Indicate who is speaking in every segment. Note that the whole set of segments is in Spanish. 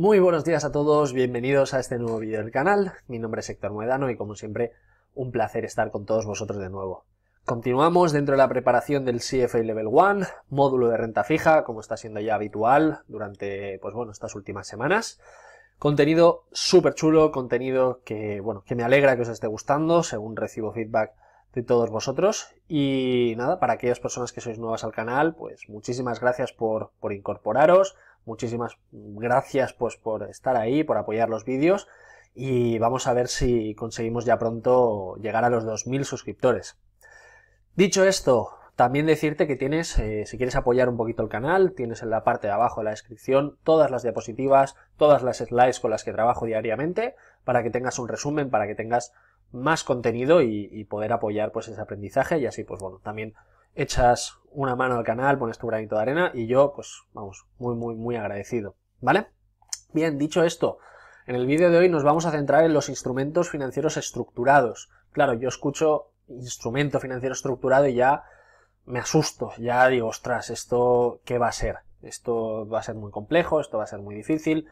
Speaker 1: Muy buenos días a todos, bienvenidos a este nuevo vídeo del canal. Mi nombre es Héctor Moedano y como siempre, un placer estar con todos vosotros de nuevo. Continuamos dentro de la preparación del CFA Level 1, módulo de renta fija, como está siendo ya habitual durante, pues bueno, estas últimas semanas. Contenido súper chulo, contenido que, bueno, que me alegra que os esté gustando, según recibo feedback de todos vosotros. Y nada, para aquellas personas que sois nuevas al canal, pues muchísimas gracias por, por incorporaros, Muchísimas gracias pues por estar ahí, por apoyar los vídeos y vamos a ver si conseguimos ya pronto llegar a los 2.000 suscriptores. Dicho esto, también decirte que tienes, eh, si quieres apoyar un poquito el canal, tienes en la parte de abajo de la descripción todas las diapositivas, todas las slides con las que trabajo diariamente, para que tengas un resumen, para que tengas más contenido y, poder apoyar pues ese aprendizaje y así pues bueno, también echas una mano al canal, pones tu granito de arena y yo, pues, vamos, muy, muy, muy agradecido. ¿Vale? Bien, dicho esto, en el vídeo de hoy nos vamos a centrar en los instrumentos financieros estructurados. Claro, yo escucho instrumento financiero estructurado y ya me asusto, ya digo, ostras, ¿esto qué va a ser? Esto va a ser muy complejo, esto va a ser muy difícil.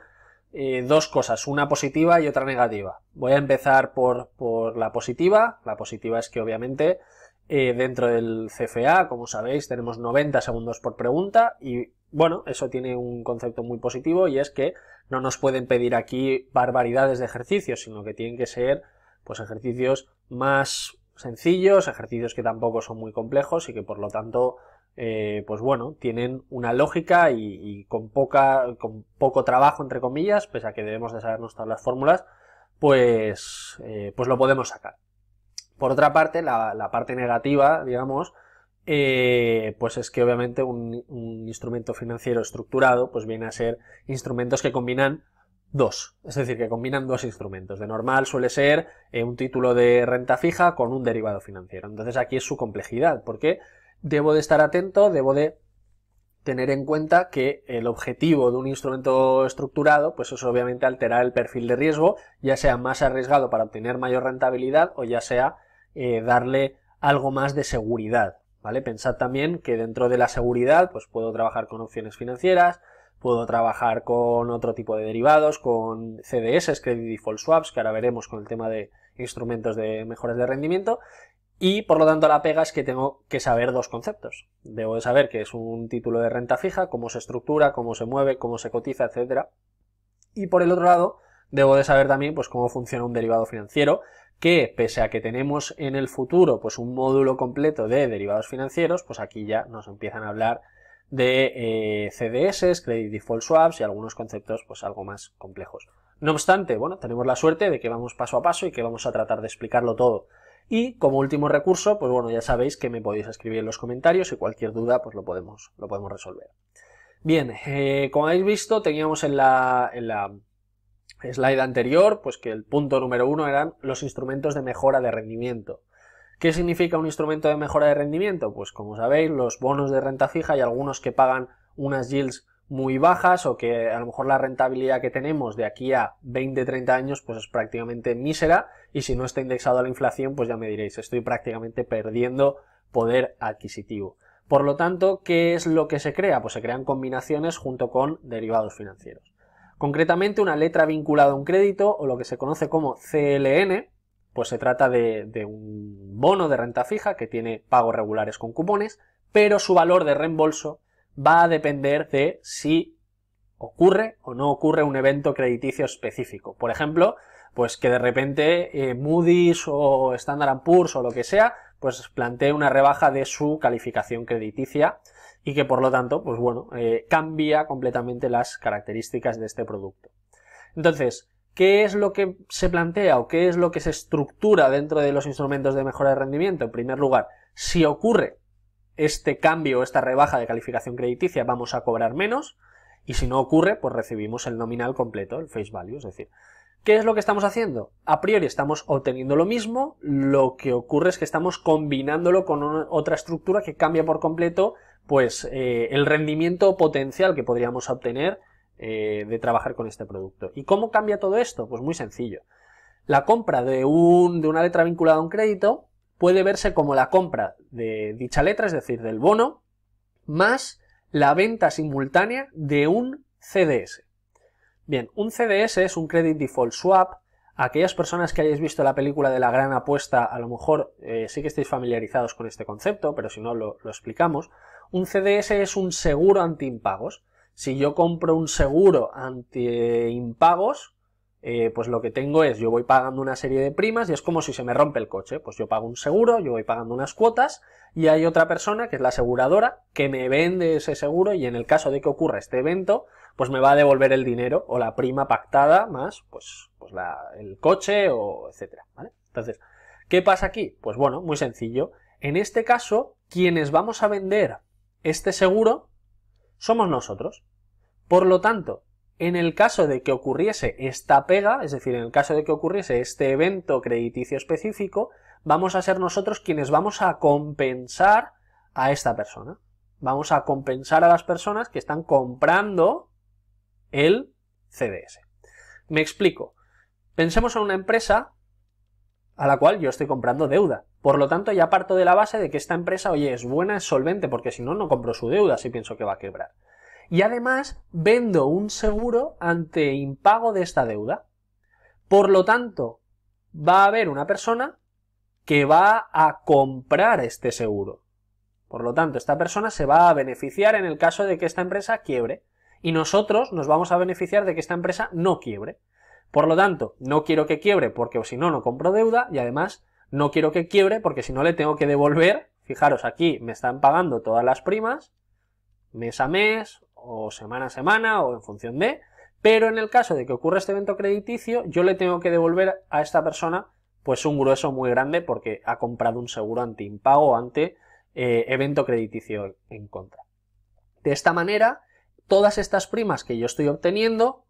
Speaker 1: Eh, dos cosas, una positiva y otra negativa. Voy a empezar por, por la positiva. La positiva es que obviamente eh, dentro del CFA, como sabéis, tenemos 90 segundos por pregunta y bueno, eso tiene un concepto muy positivo y es que no nos pueden pedir aquí barbaridades de ejercicios, sino que tienen que ser pues ejercicios más sencillos, ejercicios que tampoco son muy complejos y que por lo tanto eh, pues bueno, tienen una lógica y, con poca, con poco trabajo entre comillas, pese a que debemos de sabernos todas las fórmulas, pues, eh, pues lo podemos sacar. Por otra parte, la, parte negativa, digamos, eh, pues es que obviamente un, instrumento financiero estructurado, pues viene a ser instrumentos que combinan dos, es decir, que combinan dos instrumentos. De normal suele ser eh, un título de renta fija con un derivado financiero. Entonces aquí es su complejidad, porque debo de estar atento, debo de tener en cuenta que el objetivo de un instrumento estructurado, pues es obviamente alterar el perfil de riesgo, ya sea más arriesgado para obtener mayor rentabilidad o ya sea eh, darle algo más de seguridad, ¿vale? Pensad también que dentro de la seguridad, pues puedo trabajar con opciones financieras, puedo trabajar con otro tipo de derivados, con CDS, Credit Default Swaps, que ahora veremos con el tema de instrumentos de mejores de rendimiento, y por lo tanto la pega es que tengo que saber dos conceptos. Debo de saber qué es un título de renta fija, cómo se estructura, cómo se mueve, cómo se cotiza, etcétera. Y por el otro lado, debo de saber también pues, cómo funciona un derivado financiero, que pese a que tenemos en el futuro pues un módulo completo de derivados financieros, pues aquí ya nos empiezan a hablar de eh, CDS, Credit Default Swaps y algunos conceptos pues algo más complejos. No obstante, bueno, tenemos la suerte de que vamos paso a paso y que vamos a tratar de explicarlo todo. Y como último recurso, pues bueno, ya sabéis que me podéis escribir en los comentarios y cualquier duda pues lo podemos, lo podemos resolver. Bien, eh, como habéis visto, teníamos en la slide anterior, pues que el punto número uno eran los instrumentos de mejora de rendimiento. ¿Qué significa un instrumento de mejora de rendimiento? Pues como sabéis, los bonos de renta fija y algunos que pagan unas yields muy bajas o que a lo mejor la rentabilidad que tenemos de aquí a 20, 30 años pues es prácticamente mísera y si no está indexado a la inflación pues ya me diréis, estoy prácticamente perdiendo poder adquisitivo. Por lo tanto, ¿qué es lo que se crea? Pues se crean combinaciones junto con derivados financieros. Concretamente, una letra vinculada a un crédito o lo que se conoce como CLN, pues se trata de, un bono de renta fija que tiene pagos regulares con cupones, pero su valor de reembolso va a depender de si ocurre o no ocurre un evento crediticio específico. Por ejemplo, pues que de repente eh, Moody's o Standard Poor's o lo que sea, pues plantee una rebaja de su calificación crediticia y que por lo tanto, pues bueno, eh, cambia completamente las características de este producto. Entonces, ¿qué es lo que se plantea o qué es lo que se estructura dentro de los instrumentos de mejora de rendimiento? En primer lugar, si ocurre este cambio, o esta rebaja de calificación crediticia, vamos a cobrar menos, y si no ocurre, pues recibimos el nominal completo, el face value, es decir, ¿qué es lo que estamos haciendo? A priori estamos obteniendo lo mismo, lo que ocurre es que estamos combinándolo con otra estructura que cambia por completo pues eh, el rendimiento potencial que podríamos obtener eh, de trabajar con este producto. ¿Y cómo cambia todo esto? Pues muy sencillo. La compra de, una letra vinculada a un crédito puede verse como la compra de dicha letra, es decir, del bono, más la venta simultánea de un CDS. Bien, un CDS es un Credit Default Swap. Aquellas personas que hayáis visto la película de la gran apuesta, a lo mejor eh, sí que estáis familiarizados con este concepto, pero si no lo explicamos. Un CDS es un seguro antiimpagos. Si yo compro un seguro antiimpagos, impagos eh, pues lo que tengo es, yo voy pagando una serie de primas y es como si se me rompe el coche. Pues yo pago un seguro, yo voy pagando unas cuotas y hay otra persona, que es la aseguradora, que me vende ese seguro y en el caso de que ocurra este evento, pues me va a devolver el dinero o la prima pactada más, pues, pues el coche o etcétera, Entonces, ¿qué pasa aquí? Pues bueno, muy sencillo. En este caso, quienes vamos a vender este seguro somos nosotros. Por lo tanto, en el caso de que ocurriese esta pega, es decir, en el caso de que ocurriese este evento crediticio específico, vamos a ser nosotros quienes vamos a compensar a esta persona. Vamos a compensar a las personas que están comprando el CDS. Me explico. Pensemos en una empresa a la cual yo estoy comprando deuda. Por lo tanto, ya parto de la base de que esta empresa, oye, es buena, es solvente, porque si no, no compro su deuda si pienso que va a quebrar. Y además, vendo un seguro ante impago de esta deuda. Por lo tanto, va a haber una persona que va a comprar este seguro. Por lo tanto, esta persona se va a beneficiar en el caso de que esta empresa quiebre. Y nosotros nos vamos a beneficiar de que esta empresa no quiebre. Por lo tanto, no quiero que quiebre porque si no, no compro deuda y además no quiero que quiebre porque si no le tengo que devolver, fijaros aquí me están pagando todas las primas, mes a mes o semana a semana o en función de, pero en el caso de que ocurra este evento crediticio, yo le tengo que devolver a esta persona pues un grueso muy grande porque ha comprado un seguro ante impago eh, ante evento crediticio en contra. De esta manera, todas estas primas que yo estoy obteniendo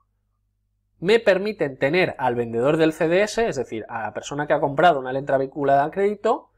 Speaker 1: me permiten tener al vendedor del CDS, es decir, a la persona que ha comprado una letra vinculada a crédito,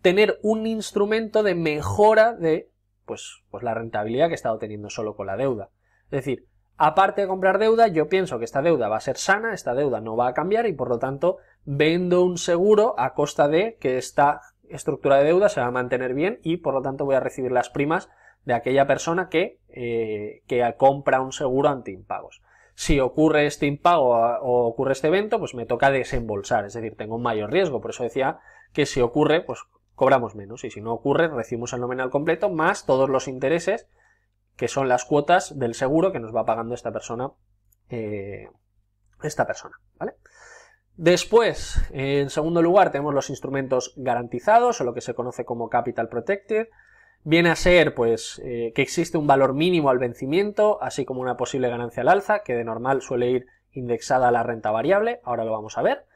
Speaker 1: tener un instrumento de mejora de pues, pues la rentabilidad que he estado teniendo solo con la deuda. Es decir, aparte de comprar deuda, yo pienso que esta deuda va a ser sana, esta deuda no va a cambiar y por lo tanto vendo un seguro a costa de que esta estructura de deuda se va a mantener bien y por lo tanto voy a recibir las primas de aquella persona que, eh, que compra un seguro antiimpagos. impagos si ocurre este impago o ocurre este evento, pues me toca desembolsar, es decir, tengo un mayor riesgo. Por eso decía que si ocurre, pues cobramos menos y si no ocurre, recibimos el nominal completo más todos los intereses que son las cuotas del seguro que nos va pagando esta persona, eh, esta persona, Después, en segundo lugar, tenemos los instrumentos garantizados o lo que se conoce como Capital Protected, viene a ser pues eh, que existe un valor mínimo al vencimiento, así como una posible ganancia al alza, que de normal suele ir indexada a la renta variable, ahora lo vamos a ver,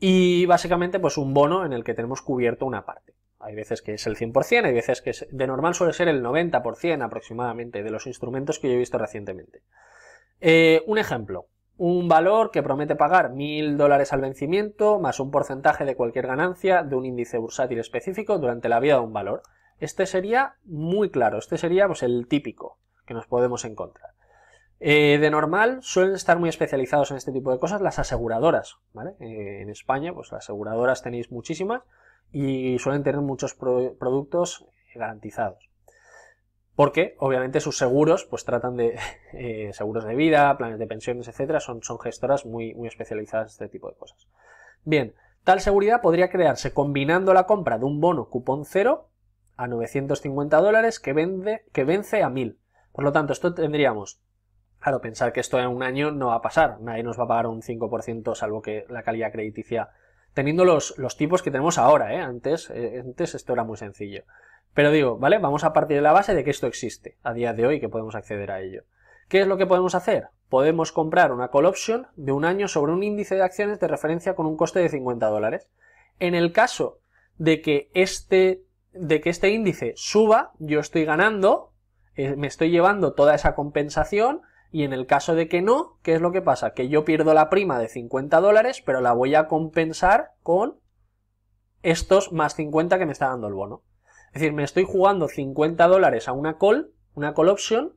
Speaker 1: y básicamente pues un bono en el que tenemos cubierto una parte. Hay veces que es el 100%, hay veces que es, de normal suele ser el 90% aproximadamente de los instrumentos que yo he visto recientemente. Eh, un ejemplo, un valor que promete pagar 1.000 dólares al vencimiento más un porcentaje de cualquier ganancia de un índice bursátil específico durante la vida de un valor. Este sería muy claro, este sería pues, el típico que nos podemos encontrar. Eh, de normal suelen estar muy especializados en este tipo de cosas las aseguradoras, eh, en España, pues las aseguradoras tenéis muchísimas y suelen tener muchos productos garantizados. Porque, obviamente, sus seguros, pues tratan de eh, seguros de vida, planes de pensiones, etcétera, son, gestoras muy, muy especializadas en este tipo de cosas. Bien, tal seguridad podría crearse combinando la compra de un bono cupón cero a 950 dólares que, vende, que vence a 1000. Por lo tanto, esto tendríamos, claro, pensar que esto en un año no va a pasar, nadie nos va a pagar un 5% salvo que la calidad crediticia, teniendo los, los tipos que tenemos ahora, ¿eh? antes, eh, antes esto era muy sencillo. Pero digo, ¿vale? Vamos a partir de la base de que esto existe a día de hoy que podemos acceder a ello. ¿Qué es lo que podemos hacer? Podemos comprar una call option de un año sobre un índice de acciones de referencia con un coste de 50 dólares. En el caso de que este de que este índice suba, yo estoy ganando, eh, me estoy llevando toda esa compensación y en el caso de que no, ¿qué es lo que pasa? Que yo pierdo la prima de 50 dólares, pero la voy a compensar con estos más 50 que me está dando el bono. Es decir, me estoy jugando 50 dólares a una call, una call option,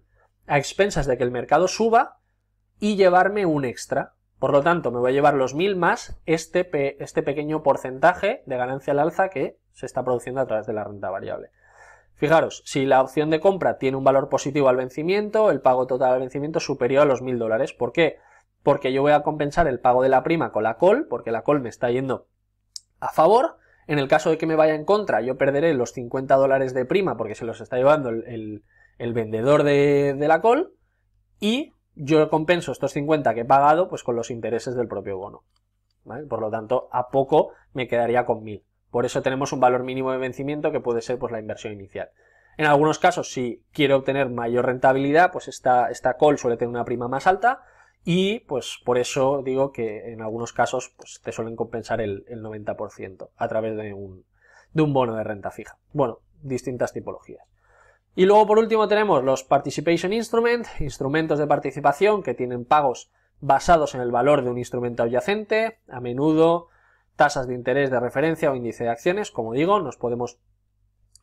Speaker 1: a expensas de que el mercado suba y llevarme un extra. Por lo tanto, me voy a llevar los 1000 más este, este, pequeño porcentaje de ganancia al alza que se está produciendo a través de la renta variable. Fijaros, si la opción de compra tiene un valor positivo al vencimiento, el pago total al vencimiento superior a los 1000 dólares. ¿Por qué? Porque yo voy a compensar el pago de la prima con la col, porque la col me está yendo a favor. En el caso de que me vaya en contra, yo perderé los 50 dólares de prima porque se los está llevando el, vendedor de, la col, Y yo compenso estos 50 que he pagado pues con los intereses del propio bono. Por lo tanto, a poco me quedaría con 1000. Por eso tenemos un valor mínimo de vencimiento que puede ser pues, la inversión inicial. En algunos casos, si quiero obtener mayor rentabilidad, pues esta, esta call suele tener una prima más alta y pues por eso digo que en algunos casos pues, te suelen compensar el, 90% a través de un, de un bono de renta fija. Bueno, distintas tipologías. Y luego por último tenemos los Participation Instrument, instrumentos de participación que tienen pagos basados en el valor de un instrumento adyacente, a menudo tasas de interés de referencia o índice de acciones, como digo, nos podemos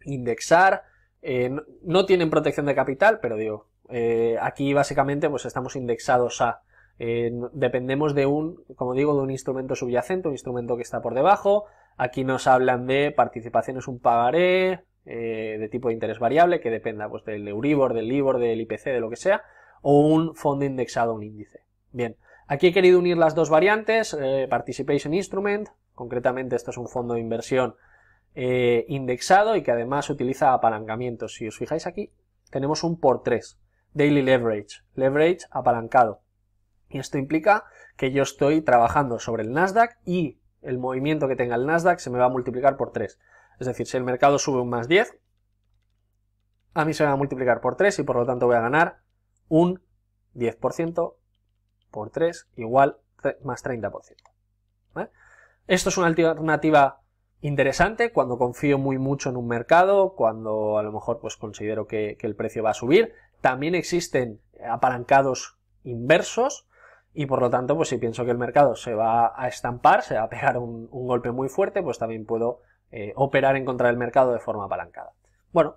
Speaker 1: indexar, eh, no tienen protección de capital, pero digo, eh, aquí básicamente pues estamos indexados a, eh, dependemos de un, como digo, de un instrumento subyacente, un instrumento que está por debajo, aquí nos hablan de participación es un pagaré, eh, de tipo de interés variable que dependa pues, del Euribor, del LIBOR, del IPC, de lo que sea, o un fondo indexado a un índice. Bien, aquí he querido unir las dos variantes, eh, Participation Instrument, concretamente esto es un fondo de inversión eh, indexado y que además utiliza apalancamiento. Si os fijáis aquí, tenemos un por 3, Daily Leverage, Leverage apalancado. Y esto implica que yo estoy trabajando sobre el Nasdaq y el movimiento que tenga el Nasdaq se me va a multiplicar por 3. Es decir, si el mercado sube un más 10, a mí se va a multiplicar por 3 y por lo tanto voy a ganar un 10% por 3 igual más 30%. Esto es una alternativa interesante cuando confío muy mucho en un mercado, cuando a lo mejor pues considero que, el precio va a subir. También existen apalancados inversos y por lo tanto pues si pienso que el mercado se va a estampar, se va a pegar un, un golpe muy fuerte, pues también puedo eh, operar en contra del mercado de forma apalancada. Bueno,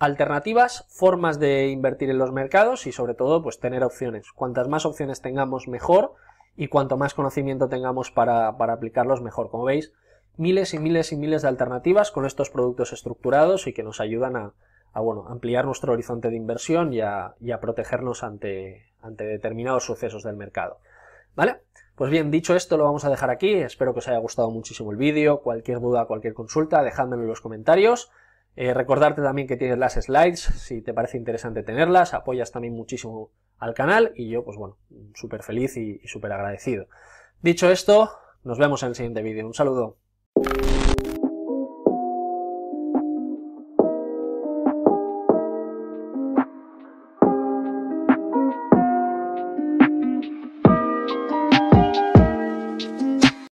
Speaker 1: alternativas, formas de invertir en los mercados y sobre todo pues tener opciones. Cuantas más opciones tengamos mejor y cuanto más conocimiento tengamos para, para aplicarlos mejor. Como veis, miles y miles y miles de alternativas con estos productos estructurados y que nos ayudan a, bueno, ampliar nuestro horizonte de inversión y a, y a protegernos ante, ante determinados sucesos del mercado. ¿vale? Pues bien, dicho esto lo vamos a dejar aquí, espero que os haya gustado muchísimo el vídeo, cualquier duda, cualquier consulta, dejádmelo en los comentarios. Eh, recordarte también que tienes las slides, si te parece interesante tenerlas, apoyas también muchísimo al canal y yo, pues bueno, súper feliz y, y súper agradecido. Dicho esto, nos vemos en el siguiente vídeo. Un saludo.